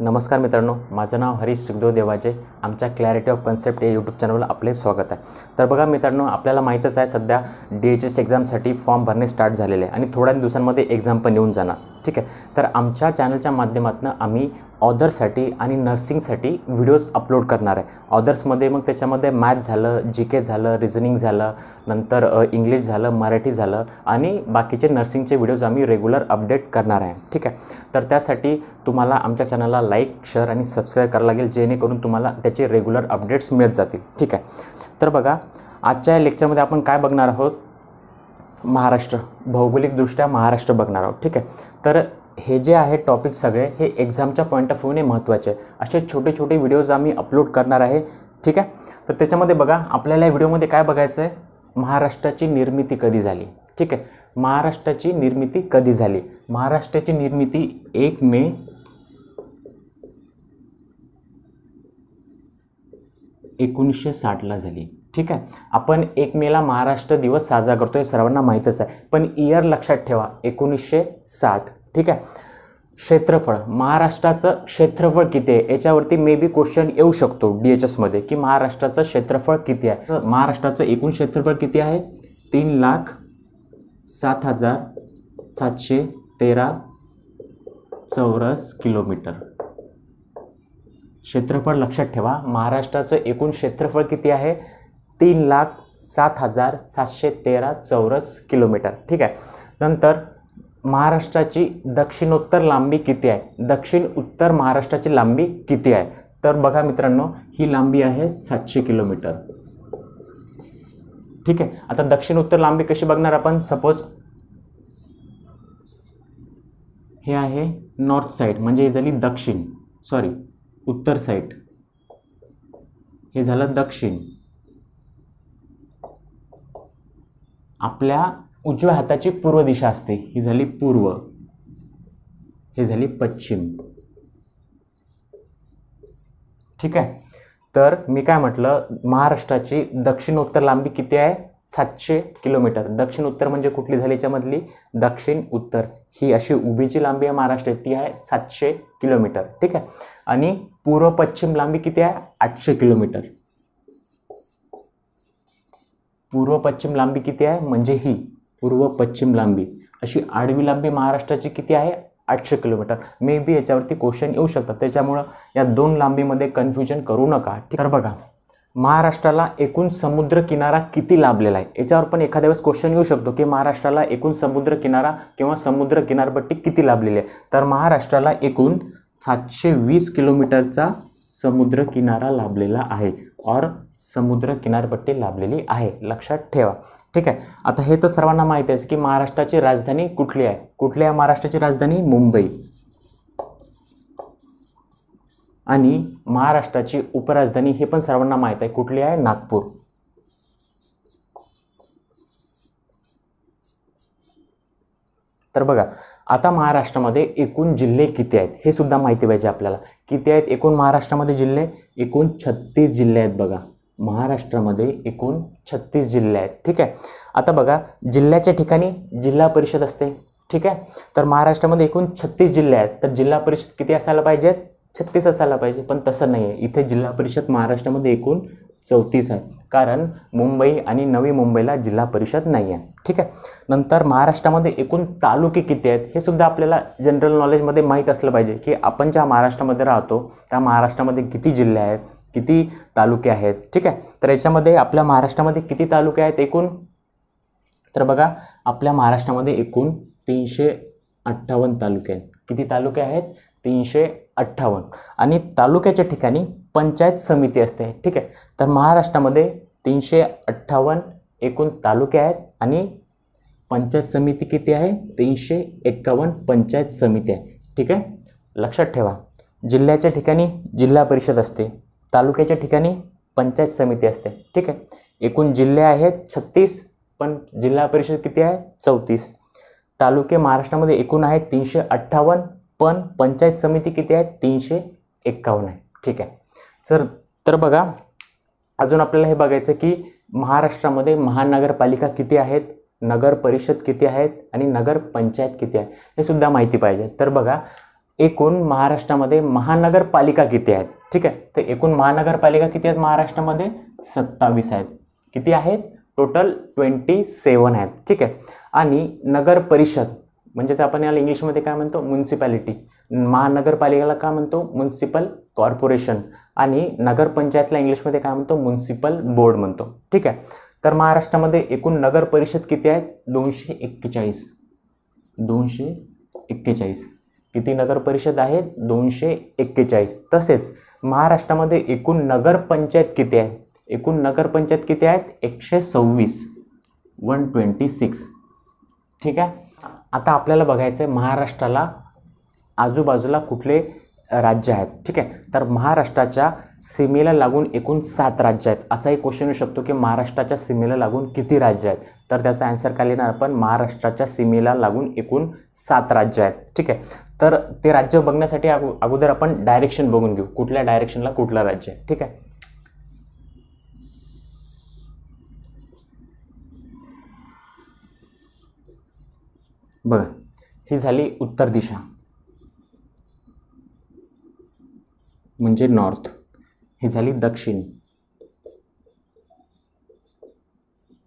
नमस्कार मित्रांनो माझं नाव हरीश सुखदेव देवाचे आमच्या क्लॅरिटी ऑफ कन्सेप्ट या यूट्यूब चॅनलला आपले स्वागत आहे तर बघा मित्रांनो आपल्याला माहीतच आहे सध्या डी एच एस एक्झामसाठी फॉर्म भरणे स्टार्ट झालेले आहे आणि थोड्या दिवसांमध्ये एक्झाम पण येऊन जाणार ठीक आहे तर आमच्या चॅनलच्या माध्यमातून आम्ही ऑदर्ससाठी आणि नर्सिंगसाठी व्हिडिओज अपलोड करणार आहे ऑदर्समध्ये मग त्याच्यामध्ये मॅथ झालं जी के झालं रिझनिंग झालं नंतर इंग्लिश झालं मराठी झालं आणि बाकीचे नर्सिंगचे व्हिडिओज आम्ही रेग्युलर अपडेट करणार आहे ठीक आहे तर त्यासाठी तुम्हाला आमच्या चॅनलला लाईक शेअर आणि सबस्क्राईब करावं लागेल जेणेकरून तुम्हाला त्याचे रेग्युलर अपडेट्स मिळत जातील ठीक आहे तर बघा आजच्या या लेक्चरमध्ये आपण काय बघणार आहोत महाराष्ट्र भौगोलिकदृष्ट्या महाराष्ट्र बघणार आहोत ठीक आहे तर हे जे आहे टॉपिक सगळे हे एक्झामच्या पॉईंट ऑफ व्ह्यूने महत्त्वाचे आहे असे छोटे छोटे व्हिडिओज आम्ही अपलोड करणार आहे ठीक आहे तर त्याच्यामध्ये बघा आपल्याला या व्हिडिओमध्ये काय बघायचं आहे महाराष्ट्राची निर्मिती कधी झाली ठीक आहे महाराष्ट्राची निर्मिती कधी झाली महाराष्ट्राची निर्मिती एक मे एकोणीसशे साठला झाली ठीक आहे आपण एक मेला महाराष्ट्र दिवस साजरा करतो हे सर्वांना माहीतच आहे पण इयर लक्षात ठेवा एकोणीसशे साठ ठीक आहे क्षेत्रफळ महाराष्ट्राचं क्षेत्रफळ किती आहे याच्यावरती मे बी क्वेश्चन येऊ शकतो डी एच एसमध्ये की महाराष्ट्राचं क्षेत्रफळ किती आहे महाराष्ट्राचं एकूण क्षेत्रफळ किती आहे तीन लाख सात हजार सातशे तेरा चौरस किलोमीटर क्षेत्रफळ लक्षात ठेवा महाराष्ट्राचं एकूण क्षेत्रफळ किती आहे तीन लाख सात हजार सातशे तेरा चौरस किलोमीटर ठीक आहे नंतर महाराष्ट्राची दक्षिणोत्तर लांबी किती आहे दक्षिण उत्तर महाराष्ट्राची लांबी किती आहे तर बघा मित्रांनो ही लांबी आहे सातशे किलोमीटर ठीक आहे आता दक्षिण उत्तर लांबी कशी बघणार आपण सपोज हे आहे नॉर्थ साईड म्हणजे हे झाली दक्षिण सॉरी उत्तर साईड हे झालं दक्षिण आपल्या उजव्या हाताची पूर्व दिशा असते ही झाली पूर्व हे झाली पश्चिम ठीक आहे तर मी काय म्हटलं महाराष्ट्राची दक्षिणोत्तर लांबी किती आहे सातशे किलोमीटर दक्षिण उत्तर म्हणजे कुठली झाली याच्यामधली दक्षिण उत्तर ही अशी उभीची लांबी आहे महाराष्ट्रात ती आहे सातशे किलोमीटर ठीक आहे आणि पूर्व पश्चिम लांबी किती आहे आठशे किलोमीटर पूर्व पश्चिम लांबी किती आहे म्हणजे ही पूर्व पश्चिम लांबी अशी आडवी लांबी महाराष्ट्राची किती आहे आठशे किलोमीटर मे बी याच्यावरती क्वेश्चन येऊ शकतात त्याच्यामुळं या दोन लांबीमध्ये कन्फ्युजन करू नका तर बघा महाराष्ट्राला एकूण समुद्र किनारा किती लाभलेला आहे याच्यावर पण एखाद्या वेळेस क्वेश्चन येऊ शकतो की महाराष्ट्राला एकूण समुद्र किनारा किंवा समुद्र किनारपट्टी किती लाभलेली आहे तर महाराष्ट्राला एकूण सातशे वीस किलोमीटरचा समुद्र किनारा लाभलेला आहे और समुद्र किनारपट्टी लाभलेली आहे लक्षात ठेवा ठीक आहे आता हे तर सर्वांना माहिती आहे की महाराष्ट्राची राजधानी कुठली आहे कुठली आहे महाराष्ट्राची राजधानी मुंबई आणि महाराष्ट्राची उपराजधानी हे पण सर्वांना माहीत आहे कुठली आहे नागपूर तर बघा आता महाराष्ट्रामध्ये एकूण जिल्हे किती आहेत हे सुद्धा माहिती पाहिजे आपल्याला किती आहेत एकूण महाराष्ट्रामध्ये जिल्हे एकूण छत्तीस जिल्हे आहेत बघा महाराष्ट्रामध्ये एकूण छत्तीस जिल्हे आहेत ठीक आहे आता बघा जिल्ह्याच्या ठिकाणी जिल्हा परिषद असते ठीक आहे तर महाराष्ट्रामध्ये एकूण छत्तीस जिल्हे आहेत तर जिल्हा परिषद किती असायला पाहिजेत छत्तीस असायला पाहिजे पण तसं नाही आहे इथे जिल्हा परिषद महाराष्ट्रामध्ये एकूण चौतीस आहे कारण मुंबई आणि नवी मुंबईला जिल्हा परिषद नाही आहे ठीक आहे नंतर महाराष्ट्रामध्ये एकूण तालुके किती आहेत हे सुद्धा आपल्याला जनरल नॉलेजमध्ये माहीत असलं पाहिजे की आपण ज्या महाराष्ट्रामध्ये राहतो त्या महाराष्ट्रामध्ये किती जिल्हे आहेत किती तालुके आहेत ठीक आहे तर याच्यामध्ये आपल्या महाराष्ट्रामध्ये किती तालुके आहेत एकूण तर बघा आपल्या महाराष्ट्रामध्ये एकूण तीनशे अठ्ठावन्न तालुके आहेत किती तालुके आहेत तीनशे अठ्ठावन्न आणि तालुक्याच्या ठिकाणी पंचायत समिती असते ठीक आहे तर महाराष्ट्रामध्ये तीनशे अठ्ठावन्न एकूण तालुके आहेत आणि पंचायत समिती किती आहे तीनशे एक्कावन्न पंचायत समिती आहे ठीक आहे लक्षात ठेवा जिल्ह्याच्या ठिकाणी जिल्हा परिषद असते तालुक्याच्या ठिकाणी पंचायत समिती असते ठीक आहे एकूण जिल्हे आहेत छत्तीस पण जिल्हा परिषद किती आहे चौतीस तालुके महाराष्ट्रामध्ये एकूण आहेत तीनशे अठ्ठावन्न पण पंचायत समिती किती आहे तीनशे एक्कावन्न आहे ठीक आहे तर तर बघा अजून आपल्याला हे बघायचं की महाराष्ट्रामध्ये महानगरपालिका किती आहेत नगर परिषद किती आहेत आणि नगर पंचायत किती आहे हे सुद्धा माहिती पाहिजे तर बघा एकूण महाराष्ट्रामध्ये महानगरपालिका किती आहेत ठीक आहे तर एकूण महानगरपालिका किती आहेत महाराष्ट्रामध्ये सत्तावीस आहेत किती आहेत टोटल ट्वेंटी सेवन आहेत ठीक आहे आणि नगर परिषद म्हणजेच आपण याला इंग्लिशमध्ये काय म्हणतो म्युन्सिपॅलिटी महानगरपालिकेला काय म्हणतो म्युन्सिपल कॉर्पोरेशन आणि नगरपंचायतला इंग्लिशमध्ये काय म्हणतो म्युन्सिपल बोर्ड म्हणतो ठीक आहे तर महाराष्ट्रामध्ये एकूण नगर परिषद किती आहेत दोनशे एक्केचाळीस दोनशे एक्केचाळीस किती नगरपरिषद आहेत दोनशे एक्केचाळीस तसेच महाराष्ट्रामध्ये एकूण नगरपंचायत किती आहे एकूण नगरपंचायत किती आहेत एकशे सव्वीस वन ट्वेंटी सिक्स ठीक आहे आता आपल्याला बघायचं आहे महाराष्ट्राला आजूबाजूला कुठले राज्य आहेत ठीक आहे तर महाराष्ट्राच्या सीमेला लागून एकूण सात राज्य आहेत असाही क्वेश्चन येऊ शकतो की महाराष्ट्राच्या सीमेला लागून किती राज्य आहेत तर त्याचा अँसर काय लिहिणार आपण महाराष्ट्राच्या सीमेला लागून एकूण सात राज्य आहेत ठीक आहे तर ते राज्य बघण्यासाठी अगो अगोदर आपण डायरेक्शन बघून घेऊ कुठल्या डायरेक्शनला कुठलं राज्य आहे ठीक आहे बघा ही झाली उत्तर दिशा म्हणजे नॉर्थ ही झाली दक्षिण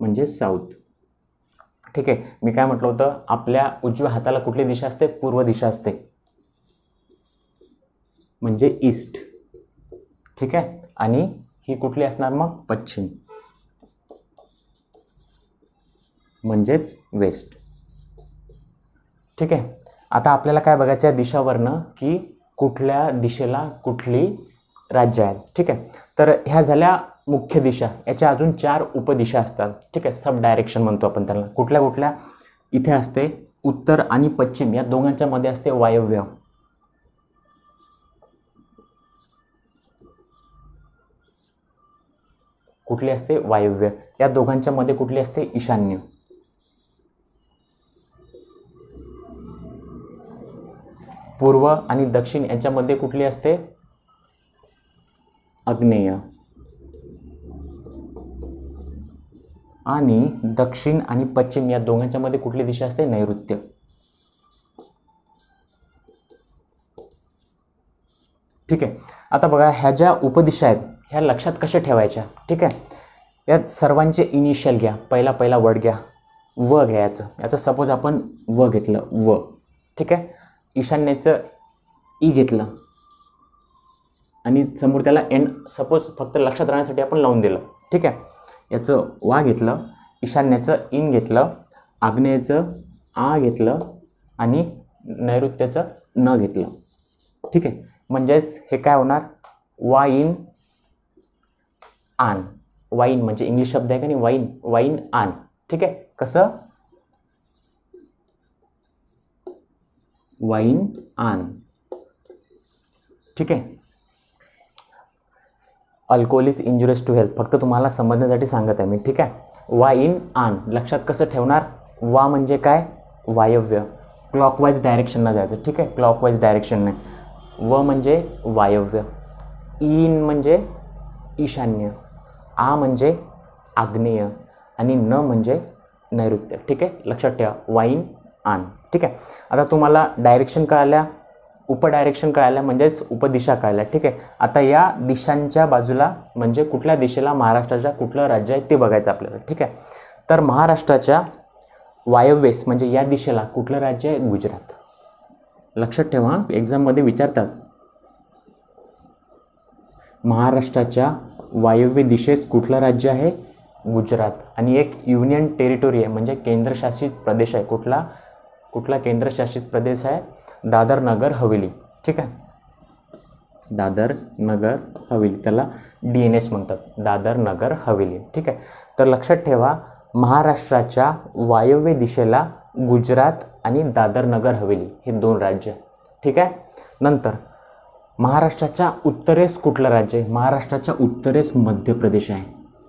म्हणजे साऊथ ठीक आहे मी काय म्हटलं होतं आपल्या उजव्या हाताला कुठली दिशा असते पूर्व दिशा असते म्हणजे ईस्ट ठीक आहे आणि ही कुठली असणार मग पश्चिम म्हणजेच वेस्ट ठीक आहे आता आपल्याला काय बघायचं आहे दिशावरनं की कुठल्या दिशेला कुठली राज्य आहेत ठीक आहे तर ह्या झाल्या मुख्य दिशा याच्या अजून चार उपदिशा असतात ठीक आहे सब डायरेक्शन म्हणतो आपण त्यांना कुठल्या कुठल्या इथे असते उत्तर आणि पश्चिम या दोघांच्या मध्ये असते वायव्य कुठली असते वायव्य या दोघांच्या मध्ये कुठली असते ईशान्य पूर्व आणि दक्षिण यांच्यामध्ये कुठली असते अग्नेय आणि दक्षिण आणि पश्चिम या दोघांच्यामध्ये कुठली दिशा असते नैऋत्य ठीक आहे आता बघा ह्या ज्या उपदिशा आहेत ह्या लक्षात कशा ठेवायच्या ठीक आहे यात सर्वांचे इनिशियल घ्या पहिला पहिला वर्ड घ्या व घ्यायचं याचं सपोज आपण व घेतलं व ठीक आहे ईशान्येचं ई घेतलं आणि समोर त्याला एन सपोज फक्त लक्षात राहण्यासाठी आपण लावून दिलं ठीक आहे याचं वा घेतलं ईशान्याचं इन घेतलं आग्नेयचं आ घेतलं आणि नैऋत्याचं न घेतलं ठीक आहे म्हणजेच हे काय होणार वाईन आन वाईन म्हणजे इंग्लिश शब्द आहे का नाही वाईन वाईन आन ठीक आहे कसं वाईन आन ठीक आहे alcohol is injurious to health फक्त तुम्हाला समजण्यासाठी सांगत आहे मी ठीक आहे वाईन आन लक्षात कसं ठेवणार वा म्हणजे काय वायव्य क्लॉकवाईज डायरेक्शनला जायचं ठीक आहे क्लॉकवाईज डायरेक्शनने व म्हणजे वायव्य ईन म्हणजे ईशान्य आ म्हणजे आग्नेय आणि न म्हणजे नैऋत्य ठीक आहे लक्षात ठेवा वाईन आन ठीक आहे आता तुम्हाला डायरेक्शन कळाल्या उपडायरेक्शन कळाल्या म्हणजेच उपदिशा कळाल्या ठीक आहे आता या दिशांच्या बाजूला म्हणजे कुठल्या दिशेला महाराष्ट्राच्या कुठलं राज्य आहे ते बघायचं आपल्याला ठीक आहे तर महाराष्ट्राच्या वायव्येस म्हणजे या दिशेला कुठलं राज्य आहे गुजरात लक्षात ठेवा एक्झाममध्ये विचारतात महाराष्ट्राच्या वायव्य दिशेस कुठलं राज्य आहे गुजरात आणि एक युनियन टेरिटोरी आहे म्हणजे केंद्रशासित प्रदेश आहे कुठला कुठला केंद्रशासित प्रदेश आहे दादर नगर हवेली ठीक आहे दादर नगर हवेली त्याला डी एन एच म्हणतात दादर नगर हवेली ठीक आहे तर लक्षात ठेवा महाराष्ट्राच्या वायव्य दिशेला गुजरात आणि दादर नगर हवेली हे दोन राज्य ठीक आहे नंतर महाराष्ट्राच्या उत्तरेस कुठलं राज्य आहे महाराष्ट्राच्या उत्तरेस मध्य प्रदेश आहे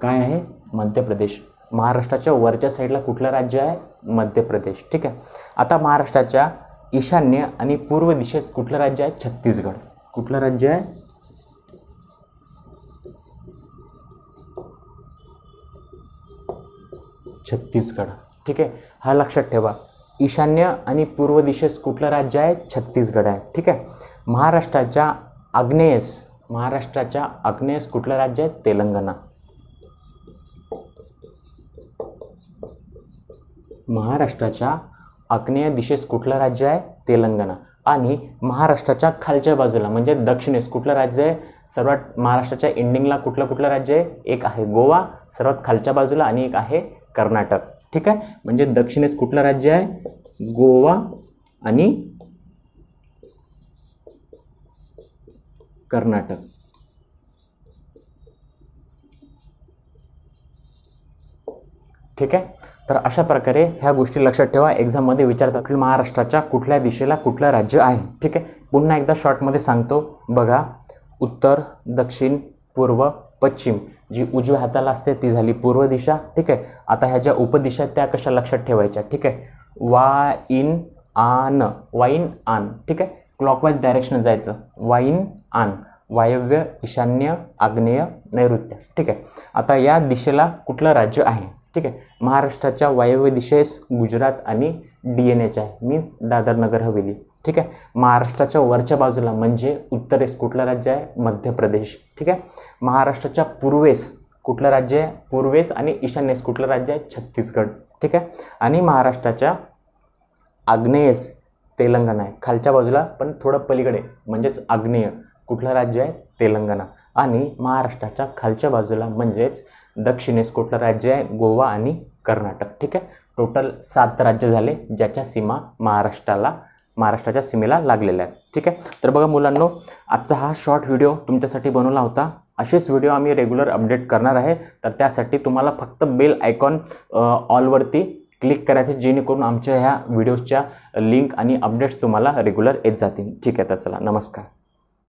काय आहे मध्य प्रदेश महाराष्ट्राच्या वरच्या साईडला कुठलं राज्य आहे मध्य प्रदेश ठीक आहे आता महाराष्ट्राच्या ईशान्य आणि पूर्व दिशेस कुठलं राज्य आहे छत्तीसगड कुठलं राज्य आहे छत्तीसगड ठीक आहे हा लक्षात ठेवा ईशान्य आणि पूर्व दिशेस कुठलं राज्य आहे छत्तीसगड आहे ठीक आहे महाराष्ट्राच्या आग्नेयस महाराष्ट्राच्या आग्नेयस कुठलं राज्य आहे तेलंगणा महाराष्ट्राच्या आग्नेय दिशेस कुठलं राज्य आहे तेलंगणा आणि महाराष्ट्राच्या खालच्या बाजूला म्हणजे दक्षिणेस कुठलं राज्य आहे सर्वात महाराष्ट्राच्या एंडिंगला कुठलं कुठलं राज्य आहे एक आहे गोवा सर्वात खालच्या बाजूला आणि एक आहे कर्नाटक ठीक आहे म्हणजे दक्षिणेस कुठलं राज्य आहे गोवा आणि कर्नाटक ठीक आहे तर अशा प्रकारे ह्या गोष्टी लक्षात ठेवा एक्झाममध्ये विचारतात महाराष्ट्राच्या कुठल्या दिशेला कुठलं राज्य आहे ठीक आहे पुन्हा एकदा शॉर्टमध्ये सांगतो बघा उत्तर दक्षिण पूर्व पश्चिम जी उजव्या हाताला असते ती झाली पूर्व दिशा ठीक आहे आता ह्या ज्या उपदिशा आहेत त्या कशा लक्षात ठेवायच्या ठीक आहे वा इन आन वाईन आन ठीक आहे क्लॉकवाईज डायरेक्शन जायचं वाईन आन वायव्य ईशान्य आग्नेय नैऋत्य ठीक आहे आता या दिशेला कुठलं राज्य आहे ठीक आहे महाराष्ट्राच्या वायव्य दिशेस गुजरात आणि डी एन एच आहे मीन्स दादर नगर हवेली ठीक आहे महाराष्ट्राच्या वरच्या बाजूला म्हणजे उत्तरेस कुठलं राज्य आहे मध्य प्रदेश ठीक आहे महाराष्ट्राच्या पूर्वेस कुठलं राज्य आहे पूर्वेस आणि ईशान्येस कुठलं राज्य आहे छत्तीसगड ठीक आहे आणि महाराष्ट्राच्या आग्नेयस तेलंगणा आहे खालच्या बाजूला पण थोडं पलीकडे म्हणजेच आग्नेय कुठलं राज्य आहे तेलंगणा आणि महाराष्ट्राच्या खालच्या बाजूला म्हणजेच दक्षिणेस कुठलं राज्य आहे गोवा आणि कर्नाटक ठीक आहे टोटल सात राज्य झाले ज्याच्या सीमा महाराष्ट्राला महाराष्ट्राच्या सीमेला लागलेल्या आहेत ठीक आहे तर बघा मुलांनो आजचा हा शॉर्ट व्हिडिओ तुमच्यासाठी बनवला होता असेच व्हिडिओ आम्ही रेग्युलर अपडेट करणार आहे तर त्यासाठी तुम्हाला फक्त बेल आयकॉन ऑलवरती क्लिक करायचे जेणेकरून आमच्या ह्या व्हिडिओजच्या लिंक आणि अपडेट्स तुम्हाला रेग्युलर येत जातील ठीक आहे तर चला नमस्कार